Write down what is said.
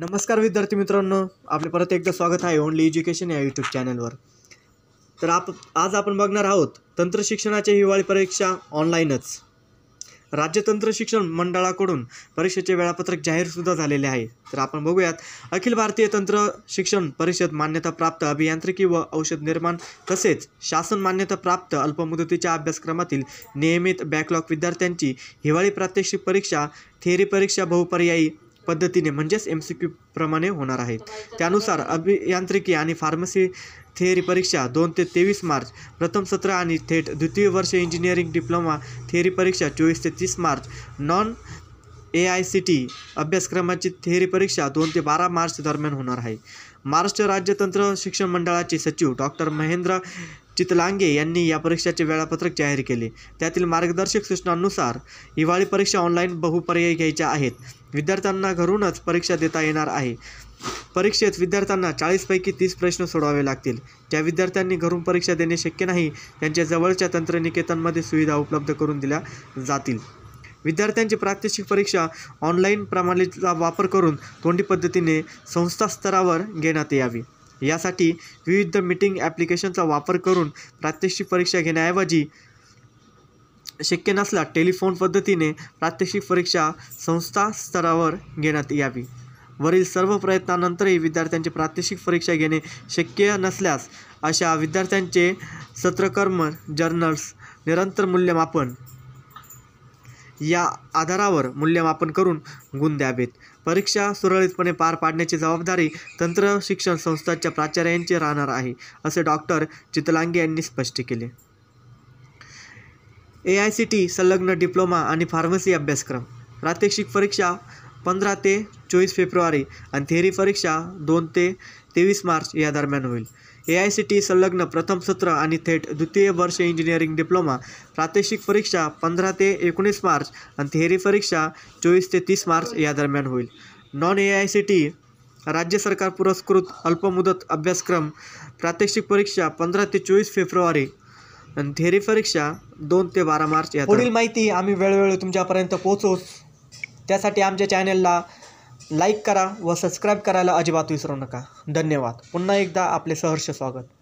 नमस्कार विद्यार्थी मित्रांनो आपले परत एकदा स्वागत आहे ओनली एज्युकेशन या यूट्यूब चॅनलवर तर आप आज आपण बघणार आहोत तंत्र शिक्षणाची हिवाळी परीक्षा ऑनलाईनच राज्य तंत्र शिक्षण मंडळाकडून परीक्षेचे वेळापत्रक जाहीरसुद्धा झालेले आहे तर आपण बघूयात अखिल भारतीय तंत्र शिक्षण परिषद मान्यताप्राप्त अभियांत्रिकी व औषध निर्माण तसेच शासन मान्यताप्राप्त अल्पमुदतीच्या अभ्यासक्रमातील नियमित बॅकलॉग विद्यार्थ्यांची हिवाळी प्रात्यक्षिक परीक्षा थेरी परीक्षा बहुपर्यायी पद्धतीने म्हणजेच एम सी क्यू प्रमाणे होणार आहेत त्यानुसार अभियांत्रिकी आणि फार्मसी थेअरी परीक्षा दोन ते तेवीस मार्च प्रथम सत्र आणि थेट द्वितीय वर्ष इंजिनिअरिंग डिप्लोमा थेअरी परीक्षा चोवीस ते तीस March non A I C T अभ्यासक्रमाची थेअरी परीक्षा दोन ते बारा मार्च दरम्यान होणार आहे महाराष्ट्र राज्यतंत्र शिक्षण मंडळाचे सचिव डॉक्टर महेंद्र चितलांगे यांनी या परीक्षेचे वेळापत्रक जाहीर केले त्यातील मार्गदर्शक सूचनांनुसार हिवाळी परीक्षा ऑनलाईन बहुपर्यायी घ्यायच्या आहेत विद्यार्थ्यांना घरूनच परीक्षा देता येणार आहे परीक्षेत विद्यार्थ्यांना चाळीसपैकी तीस प्रश्न सोडवावे लागतील ज्या विद्यार्थ्यांनी घरून परीक्षा देणे शक्य नाही त्यांच्या जवळच्या तंत्रनिकेतनमध्ये सुविधा उपलब्ध करून दिल्या जातील विद्यार्थ्यांची प्रात्यक्षिक परीक्षा ऑनलाईन प्रणालीचा वापर करून तोंडी पद्धतीने संस्था स्तरावर घेण्यात यावी यासाठी विविध मीटिंग ॲप्लिकेशनचा वापर करून प्रात्यक्षिक परीक्षा घेण्याऐवजी शक्य नसला टेलिफोन पद्धतीने प्रात्यक्षिक परीक्षा संस्था स्तरावर घेण्यात यावी वरील सर्व प्रयत्नानंतरही विद्यार्थ्यांचे प्रात्यक्षिक परीक्षा घेणे शक्य नसल्यास अशा विद्यार्थ्यांचे सत्रकर्म जर्नल्स निरंतर मूल्यमापन या आधारावर मूल्यमापन करून गुण द्यावेत परीक्षा सुरळीतपणे पार पाडण्याची जबाबदारी तंत्र शिक्षण संस्थांच्या प्राचार्यांची राहणार आहे असे डॉक्टर चितलांगे यांनी स्पष्ट केले ए आय सी टी संलग्न डिप्लोमा आणि फार्मसी अभ्यासक्रम प्रात्यक्षिक परीक्षा पंधरा ते चोवीस फेब्रुवारी आणि थेरी परीक्षा दोन ते तेवीस मार्च या दरम्यान होईल ए आय सी टी संलग्न प्रथम सत्र आणि थेट द्वितीय वर्ष इंजिनिअरिंग डिप्लोमा प्रादेशिक परीक्षा पंधरा ते एकोणीस मार्च आणि थेरी परीक्षा चोवीस ते तीस मार्च या दरम्यान होईल non A I C T राज्य सरकार पुरस्कृत अल्पमुदत अभ्यासक्रम प्रादेशिक परीक्षा पंधरा ते चोवीस फेब्रुवारी आणि थेरी परीक्षा दोन ते बारा मार्च या पुढील माहिती आम्ही वेळोवेळी तुमच्यापर्यंत पोहोचवू त्यासाठी आमच्या चॅनेलला लाईक करा व सबस्क्राईब करायला अजिबात विसरू नका धन्यवाद पुन्हा एकदा आपले सहर्ष स्वागत